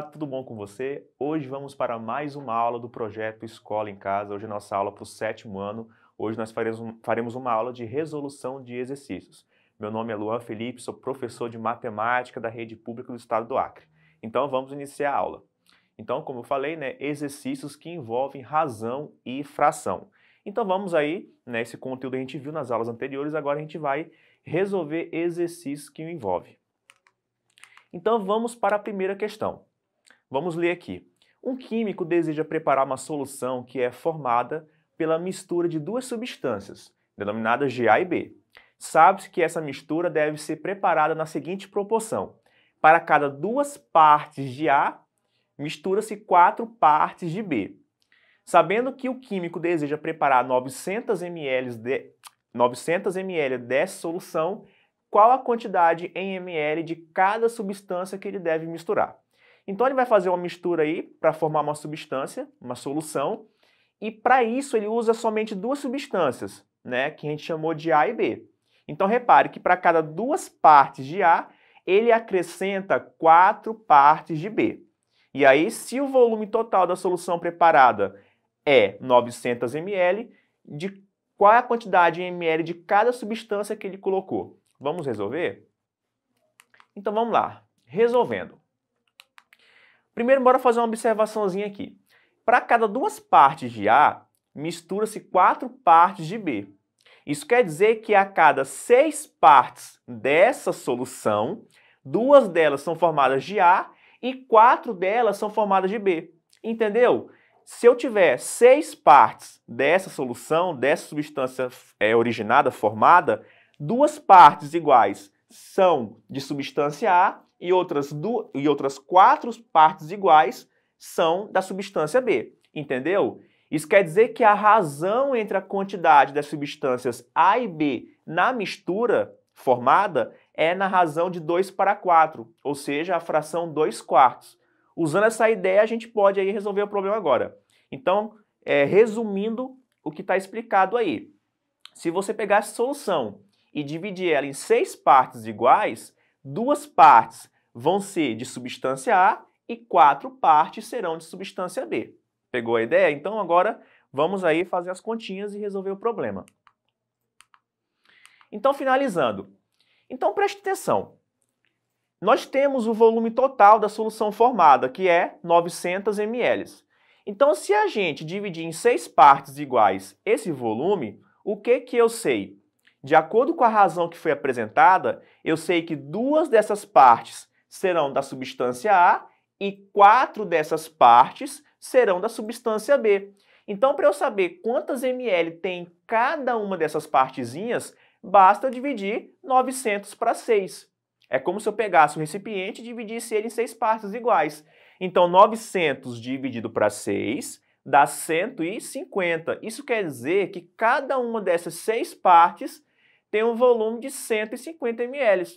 Olá, tudo bom com você? Hoje vamos para mais uma aula do projeto Escola em Casa. Hoje é nossa aula para o sétimo ano. Hoje nós faremos uma aula de resolução de exercícios. Meu nome é Luan Felipe, sou professor de matemática da rede pública do estado do Acre. Então vamos iniciar a aula. Então, como eu falei, né, exercícios que envolvem razão e fração. Então vamos aí, né, esse conteúdo a gente viu nas aulas anteriores, agora a gente vai resolver exercícios que o envolvem. Então vamos para a primeira questão. Vamos ler aqui. Um químico deseja preparar uma solução que é formada pela mistura de duas substâncias, denominadas de A e B. Sabe-se que essa mistura deve ser preparada na seguinte proporção: para cada duas partes de A, mistura-se quatro partes de B. Sabendo que o químico deseja preparar 900 ml, de, 900 ml dessa solução, qual a quantidade em ml de cada substância que ele deve misturar? Então ele vai fazer uma mistura aí para formar uma substância, uma solução, e para isso ele usa somente duas substâncias, né, que a gente chamou de A e B. Então repare que para cada duas partes de A, ele acrescenta quatro partes de B. E aí, se o volume total da solução preparada é 900 ml, de qual é a quantidade em ml de cada substância que ele colocou? Vamos resolver? Então vamos lá, resolvendo. Primeiro, bora fazer uma observaçãozinha aqui. Para cada duas partes de A, mistura-se quatro partes de B. Isso quer dizer que a cada seis partes dessa solução, duas delas são formadas de A e quatro delas são formadas de B. Entendeu? Se eu tiver seis partes dessa solução, dessa substância é, originada, formada, duas partes iguais são de substância A e outras, e outras quatro partes iguais são da substância B. Entendeu? Isso quer dizer que a razão entre a quantidade das substâncias A e B na mistura formada é na razão de 2 para 4, ou seja, a fração 2 quartos. Usando essa ideia, a gente pode aí resolver o problema agora. Então, é, resumindo o que está explicado aí, se você pegar a solução e dividir ela em seis partes iguais, duas partes vão ser de substância A e quatro partes serão de substância B. Pegou a ideia? Então agora vamos aí fazer as continhas e resolver o problema. Então, finalizando. Então, preste atenção. Nós temos o volume total da solução formada, que é 900 ml. Então, se a gente dividir em seis partes iguais esse volume, o que, que eu sei? De acordo com a razão que foi apresentada, eu sei que duas dessas partes serão da substância A e quatro dessas partes serão da substância B. Então, para eu saber quantas ml tem cada uma dessas partezinhas, basta dividir 900 para 6. É como se eu pegasse o recipiente e dividisse ele em seis partes iguais. Então, 900 dividido para 6 dá 150. Isso quer dizer que cada uma dessas seis partes tem um volume de 150 ml.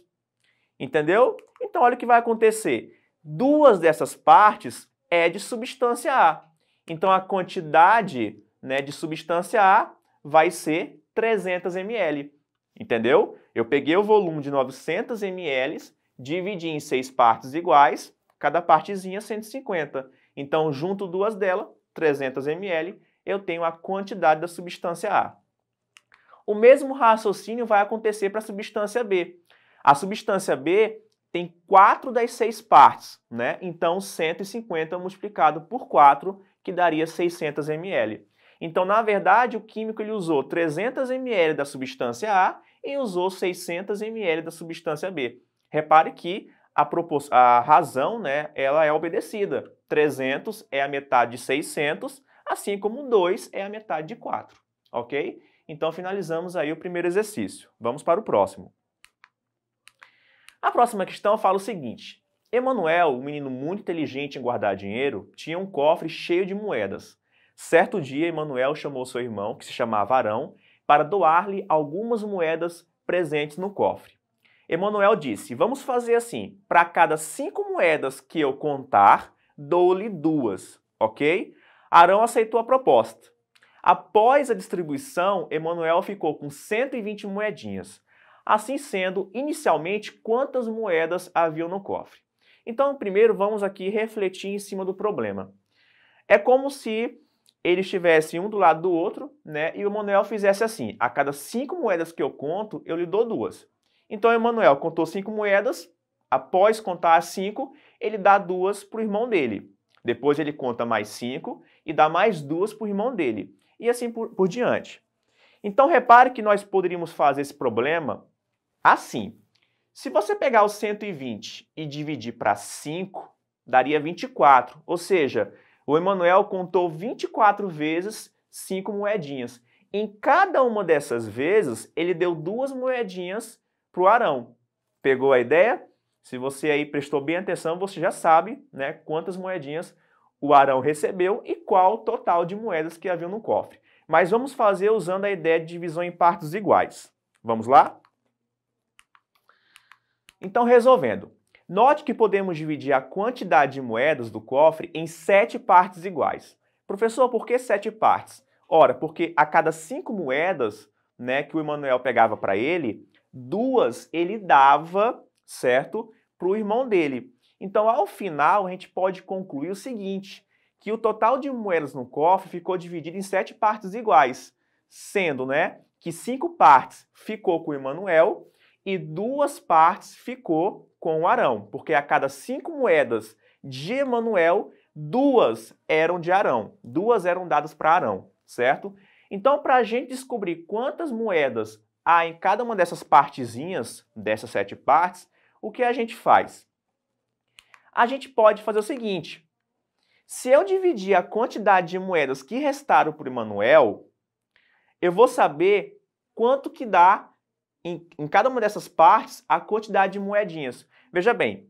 Entendeu? Então, olha o que vai acontecer. Duas dessas partes é de substância A. Então, a quantidade né, de substância A vai ser 300 ml. Entendeu? Eu peguei o volume de 900 ml, dividi em seis partes iguais, cada partezinha 150. Então, junto duas delas, 300 ml, eu tenho a quantidade da substância A. O mesmo raciocínio vai acontecer para a substância B. A substância B tem 4 das 6 partes, né? Então 150 multiplicado por 4, que daria 600 ml. Então, na verdade, o químico ele usou 300 ml da substância A e usou 600 ml da substância B. Repare que a, propos... a razão, né, ela é obedecida. 300 é a metade de 600, assim como 2 é a metade de 4, ok? Então finalizamos aí o primeiro exercício. Vamos para o próximo. A próxima questão fala o seguinte: Emanuel, um menino muito inteligente em guardar dinheiro, tinha um cofre cheio de moedas. Certo dia, Emanuel chamou seu irmão, que se chamava Arão, para doar-lhe algumas moedas presentes no cofre. Emanuel disse: Vamos fazer assim: para cada cinco moedas que eu contar, dou-lhe duas, ok? Arão aceitou a proposta. Após a distribuição, Emanuel ficou com 120 moedinhas. Assim sendo, inicialmente, quantas moedas haviam no cofre? Então, primeiro vamos aqui refletir em cima do problema. É como se ele estivesse um do lado do outro, né? E o Emanuel fizesse assim: a cada cinco moedas que eu conto, eu lhe dou duas. Então, Emanuel contou cinco moedas. Após contar as cinco, ele dá duas para o irmão dele. Depois ele conta mais cinco e dá mais duas para o irmão dele e assim por, por diante. Então repare que nós poderíamos fazer esse problema assim. Se você pegar o 120 e dividir para 5, daria 24. Ou seja, o Emanuel contou 24 vezes 5 moedinhas. Em cada uma dessas vezes, ele deu duas moedinhas para o Arão. Pegou a ideia? Se você aí prestou bem atenção, você já sabe né, quantas moedinhas o Arão recebeu e qual o total de moedas que havia no cofre. Mas vamos fazer usando a ideia de divisão em partes iguais. Vamos lá? Então, resolvendo. Note que podemos dividir a quantidade de moedas do cofre em sete partes iguais. Professor, por que sete partes? Ora, porque a cada cinco moedas né, que o Emanuel pegava para ele, duas ele dava, certo, para o irmão dele. Então, ao final, a gente pode concluir o seguinte: que o total de moedas no cofre ficou dividido em sete partes iguais, sendo né, que cinco partes ficou com o Emanuel e duas partes ficou com o Arão, porque a cada cinco moedas de Emanuel, duas eram de Arão, duas eram dadas para Arão, certo? Então, para a gente descobrir quantas moedas há em cada uma dessas partezinhas, dessas sete partes, o que a gente faz? a gente pode fazer o seguinte. Se eu dividir a quantidade de moedas que restaram por Emanuel, eu vou saber quanto que dá em, em cada uma dessas partes a quantidade de moedinhas. Veja bem,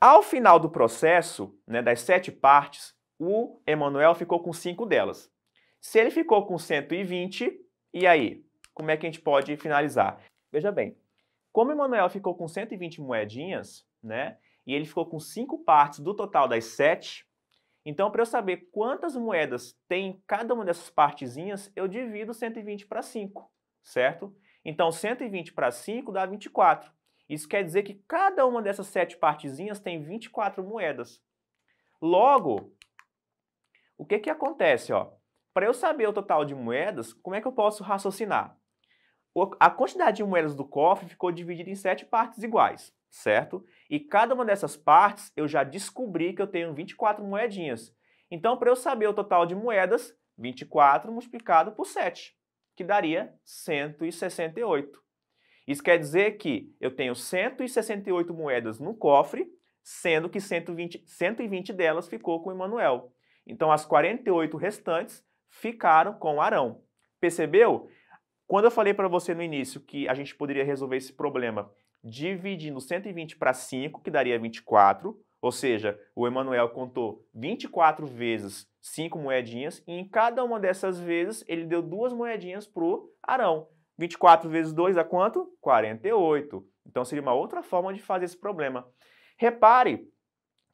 ao final do processo, né, das sete partes, o Emanuel ficou com cinco delas. Se ele ficou com 120, e aí? Como é que a gente pode finalizar? Veja bem, como o Emanuel ficou com 120 moedinhas, né, e ele ficou com cinco partes do total das sete. Então, para eu saber quantas moedas tem cada uma dessas partezinhas, eu divido 120 para 5, certo? Então, 120 para 5 dá 24. Isso quer dizer que cada uma dessas sete partezinhas tem 24 moedas. Logo, o que, que acontece? Para eu saber o total de moedas, como é que eu posso raciocinar? A quantidade de moedas do cofre ficou dividida em sete partes iguais certo? E cada uma dessas partes eu já descobri que eu tenho 24 moedinhas. Então, para eu saber o total de moedas, 24 multiplicado por 7, que daria 168. Isso quer dizer que eu tenho 168 moedas no cofre, sendo que 120, 120 delas ficou com Emanuel. Então, as 48 restantes ficaram com Arão. Percebeu? Quando eu falei para você no início que a gente poderia resolver esse problema dividindo 120 para 5, que daria 24, ou seja, o Emanuel contou 24 vezes 5 moedinhas e em cada uma dessas vezes ele deu duas moedinhas para o Arão. 24 vezes 2 dá quanto? 48. Então seria uma outra forma de fazer esse problema. Repare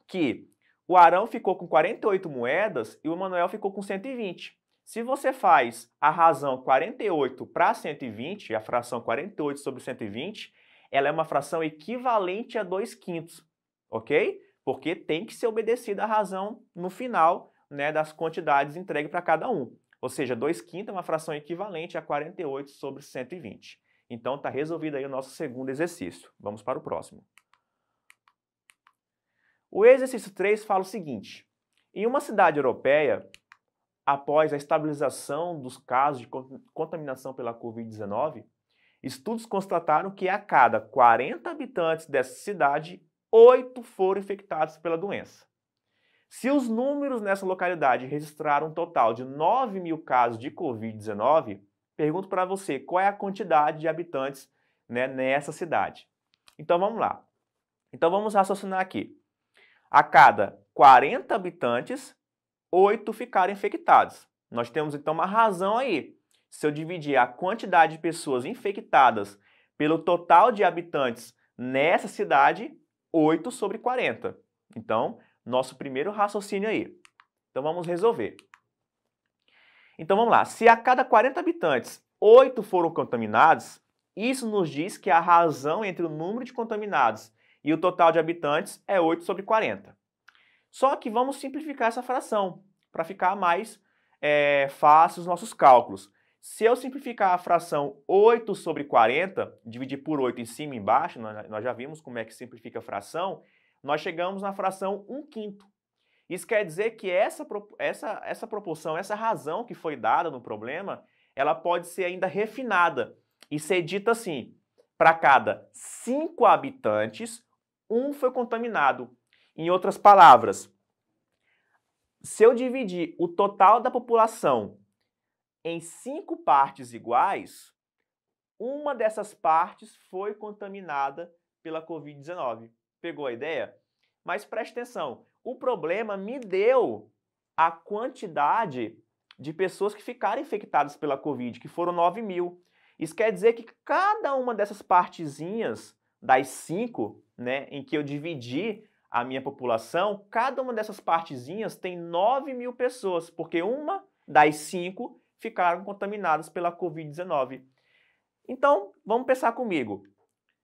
que o Arão ficou com 48 moedas e o Emanuel ficou com 120. Se você faz a razão 48 para 120, a fração 48 sobre 120, ela é uma fração equivalente a 2 quintos, ok? Porque tem que ser obedecida a razão no final né, das quantidades entregue para cada um. Ou seja, 2 quintos é uma fração equivalente a 48 sobre 120. Então está resolvido aí o nosso segundo exercício. Vamos para o próximo. O exercício 3 fala o seguinte: em uma cidade europeia, após a estabilização dos casos de contaminação pela Covid-19, Estudos constataram que a cada 40 habitantes dessa cidade, 8 foram infectados pela doença. Se os números nessa localidade registraram um total de 9 mil casos de Covid-19, pergunto para você qual é a quantidade de habitantes né, nessa cidade. Então vamos lá. Então vamos raciocinar aqui. A cada 40 habitantes, 8 ficaram infectados. Nós temos então uma razão aí se eu dividir a quantidade de pessoas infectadas pelo total de habitantes nessa cidade, 8 sobre 40. Então, nosso primeiro raciocínio aí. Então, vamos resolver. Então, vamos lá. Se a cada 40 habitantes, 8 foram contaminados, isso nos diz que a razão entre o número de contaminados e o total de habitantes é 8 sobre 40. Só que vamos simplificar essa fração para ficar mais é, fácil os nossos cálculos. Se eu simplificar a fração 8 sobre 40, dividir por 8 em cima e embaixo, nós já vimos como é que simplifica a fração, nós chegamos na fração 1 quinto. Isso quer dizer que essa, essa, essa proporção, essa razão que foi dada no problema, ela pode ser ainda refinada e ser dita assim: para cada 5 habitantes, um foi contaminado. Em outras palavras, se eu dividir o total da população em cinco partes iguais, uma dessas partes foi contaminada pela Covid-19. Pegou a ideia? Mas preste atenção, o problema me deu a quantidade de pessoas que ficaram infectadas pela Covid, que foram 9 mil. Isso quer dizer que cada uma dessas partezinhas, das cinco, né, em que eu dividi a minha população, cada uma dessas partezinhas tem 9 mil pessoas, porque uma das cinco ficaram contaminados pela Covid-19. Então, vamos pensar comigo.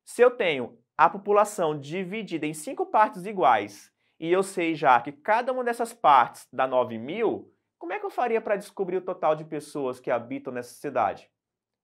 Se eu tenho a população dividida em cinco partes iguais e eu sei já que cada uma dessas partes dá 9 mil, como é que eu faria para descobrir o total de pessoas que habitam nessa cidade?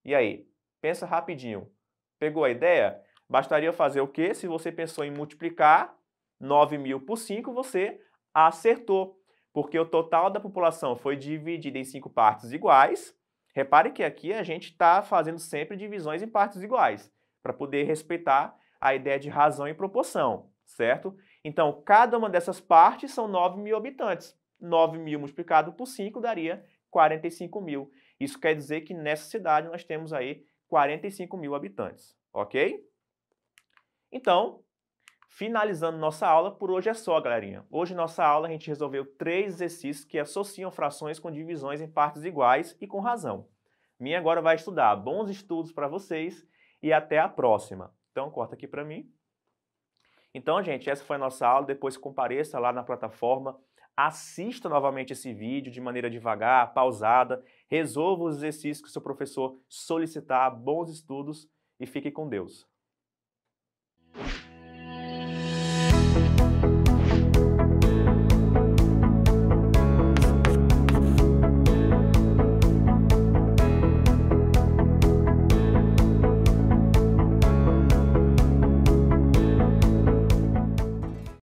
E aí? Pensa rapidinho. Pegou a ideia? Bastaria fazer o quê? Se você pensou em multiplicar 9 mil por 5, você acertou porque o total da população foi dividido em cinco partes iguais. Repare que aqui a gente está fazendo sempre divisões em partes iguais, para poder respeitar a ideia de razão e proporção, certo? Então, cada uma dessas partes são 9 mil habitantes. 9 mil multiplicado por 5 daria 45 mil. Isso quer dizer que nessa cidade nós temos aí 45 mil habitantes, ok? Então, Finalizando nossa aula, por hoje é só, galerinha. Hoje nossa aula a gente resolveu três exercícios que associam frações com divisões em partes iguais e com razão. Minha agora vai estudar. Bons estudos para vocês e até a próxima. Então corta aqui para mim. Então, gente, essa foi a nossa aula. Depois compareça lá na plataforma, assista novamente esse vídeo de maneira devagar, pausada, resolva os exercícios que o seu professor solicitar. Bons estudos e fique com Deus.